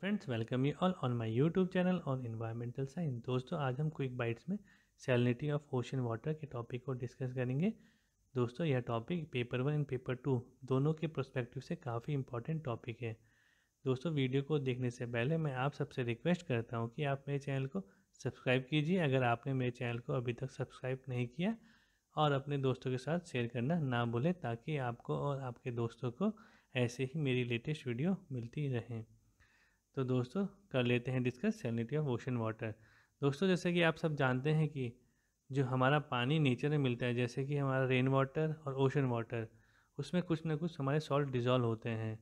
friends welcome you all on my YouTube channel on environmental science दोस्तों आज हम quick bites में salinity of ocean water के topic को डिस्कस करेंगे दोस्तों यह topic paper one and paper two दोनों के प्रोस्पेक्टिव से काफ़ी इंपॉर्टेंट टॉपिक है दोस्तों वीडियो को देखने से पहले मैं आप सबसे रिक्वेस्ट करता हूँ कि आप मेरे चैनल को सब्सक्राइब कीजिए अगर आपने मेरे चैनल को अभी तक सब्सक्राइब नहीं किया और अपने दोस्तों के साथ शेयर करना ना भूलें ताकि आपको और आपके दोस्तों को ऐसे ही मेरी लेटेस्ट वीडियो मिलती रहें तो दोस्तों कर लेते हैं discuss salinity of ocean water दोस्तों जैसे कि आप सब जानते हैं कि जो हमारा पानी नेचर में मिलता है जैसे कि हमारा रेन वाटर और ओशन वाटर उसमें कुछ ना कुछ हमारे सॉल्ट डिज़ोल्व होते हैं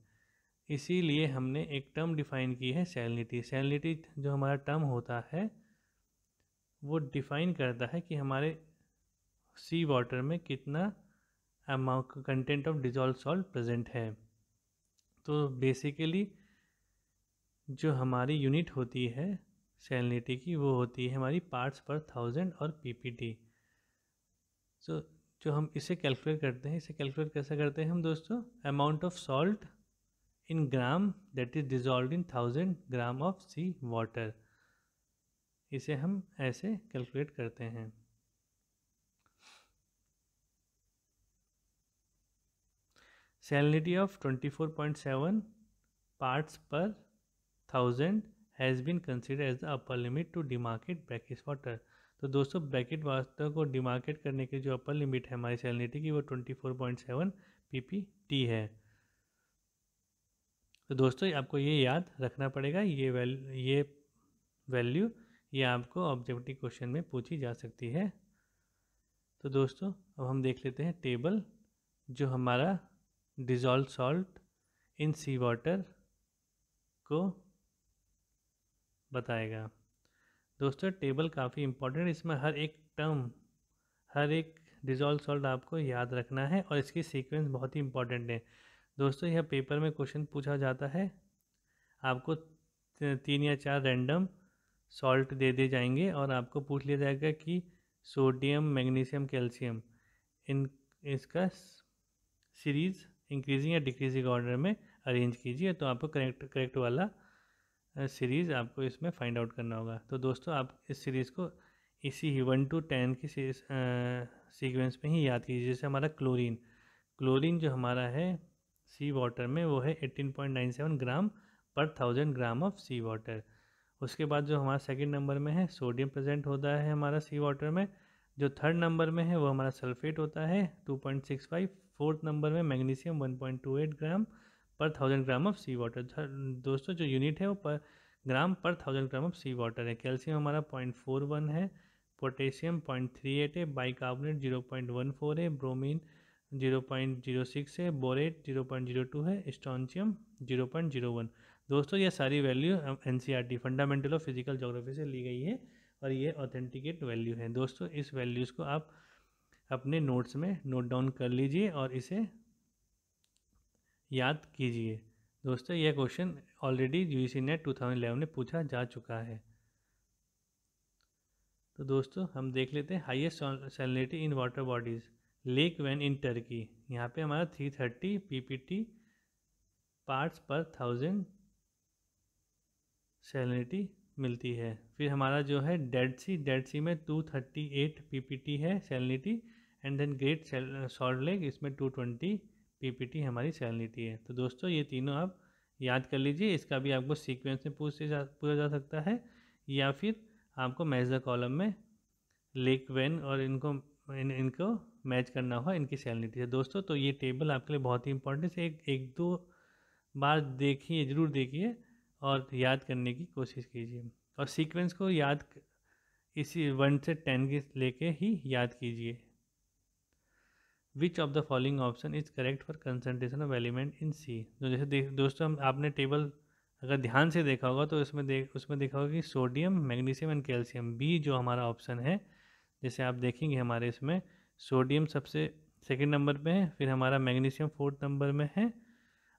इसीलिए हमने एक टर्म डिफ़ाइन की है सैलिनिटी सैलिनिटी जो हमारा टर्म होता है वो डिफ़ाइन करता है कि हमारे सी वाटर में कितना amount content of dissolved salt present है तो बेसिकली जो हमारी यूनिट होती है सेलिनिटी की वो होती है हमारी पार्ट्स पर थाउजेंड और पीपीटी सो so, जो हम इसे कैलकुलेट करते हैं इसे कैलकुलेट कैसे करते हैं हम दोस्तों amount of salt in gram that is dissolved in thousand gram of sea water इसे हम ऐसे कैलकुलेट करते हैं salinity of twenty four point seven parts per thousand has been consider as the upper limit to demarcate brackish water तो दोस्तों bracket water को demarcate करने की जो अपर लिमिट है हमारी सैलिनिटी की वो twenty four point seven P P T है तो दोस्तों आपको ये याद रखना पड़ेगा ये वैल ये वैल्यू ये आपको ऑब्जेक्टिव क्वेश्चन में पूछी जा सकती है तो दोस्तों अब हम देख लेते हैं टेबल जो हमारा dissolve salt in sea water को बताएगा दोस्तों टेबल काफ़ी इम्पोर्टेंट इसमें हर एक टर्म हर एक डिजॉल्व सॉल्ट आपको याद रखना है और इसकी सीक्वेंस बहुत ही इंपॉर्टेंट है दोस्तों यह पेपर में क्वेश्चन पूछा जाता है आपको तीन या चार रैंडम सॉल्ट दे दिए जाएंगे और आपको पूछ लिया जाएगा कि सोडियम मैग्नीशियम कैल्शियम इन इसका सीरीज़ इंक्रीजिंग या डिक्रीजिंग ऑर्डर में अरेंज कीजिए तो आपको करेक्ट करेक्ट वाला सीरीज़ आपको इसमें फाइंड आउट करना होगा तो दोस्तों आप इस सीरीज़ को इसी ही वन टू टेन की सीरीज सीक्वेंस में ही याद कीजिए जैसे हमारा क्लोरीन क्लोरीन जो हमारा है सी वाटर में वो है point nine seven gram per thousand gram of sea water उसके बाद जो हमारा सेकंड नंबर में है सोडियम प्रेजेंट होता है हमारा सी वाटर में जो थर्ड नंबर में है वो हमारा सल्फेट होता है two point six five fourth number में magnesium eight gram per thousand gram of sea water दोस्तों जो यूनिट है वो per gram per thousand gram of sea water है कैल्शियम हमारा पॉइंट फोर वन है पोटेशियम पॉइंट थ्री एट है bicarbonate zero point one four है bromine zero point zero six है borate zero point zero two है strontium zero point zero one दोस्तों ये सारी value N C R T fundamental of physical geography से ली गई है और ये ऑथेंटिकेट वैल्यू है दोस्तों इस वैल्यूज़ को आप अपने नोट्स में नोट डाउन कर लीजिए और इसे याद कीजिए दोस्तों यह question already U C NET two thousand eleven में पूछा जा चुका है तो दोस्तों हम देख लेते हैं highest salinity in water bodies lake Van in Turkey यहाँ पे हमारा three thirty P P T parts per thousand salinity मिलती है फिर हमारा जो है डेड सी डेड सी में two thirty eight P P T है salinity and then Great Salt Lake इसमें टू ट्वेंटी पीपीटी हमारी सेल नीति है तो दोस्तों ये तीनों आप याद कर लीजिए इसका भी आपको सीक्वेंस में पूछ जा पूछा जा सकता है या फिर आपको मैच कॉलम में लेक वेन और इनको इन, इनको मैच करना हुआ इनकी सेल नीति है दोस्तों तो ये टेबल आपके लिए बहुत ही इंपॉर्टेंट है एक एक दो बार देखिए ज़रूर देखिए और याद करने की कोशिश कीजिए और सीक्वेंस को याद इसी वन से टेन के लेके ही याद कीजिए which of the following option is correct for concentration of element in sea तो जैसे देख दोस्तों हम आपने टेबल अगर ध्यान से देखा होगा तो इसमें देख उसमें देखा होगा कि sodium magnesium and calcium B जो हमारा ऑप्शन है जैसे आप देखेंगे हमारे इसमें सोडियम सबसे सेकेंड नंबर पे है फिर हमारा मैग्नीशियम फोर्थ नंबर में है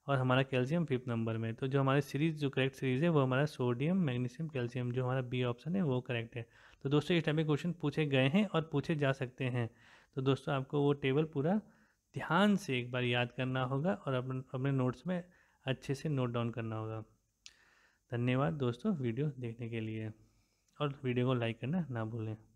और हमारा कैल्शियम फिफ्थ नंबर में तो जो हमारे सीरीज़ जो करेक्ट सीरीज़ है वो हमारा सोडियम मैग्नीशियम कैल्शियम जो हमारा बी ऑप्शन है वो करेक्ट है तो दोस्तों इस टाइप के क्वेश्चन पूछे गए हैं और पूछे जा सकते हैं तो दोस्तों आपको वो टेबल पूरा ध्यान से एक बार याद करना होगा और अपन अपने नोट्स में अच्छे से नोट डाउन करना होगा धन्यवाद दोस्तों वीडियो देखने के लिए और वीडियो को लाइक करना ना भूलें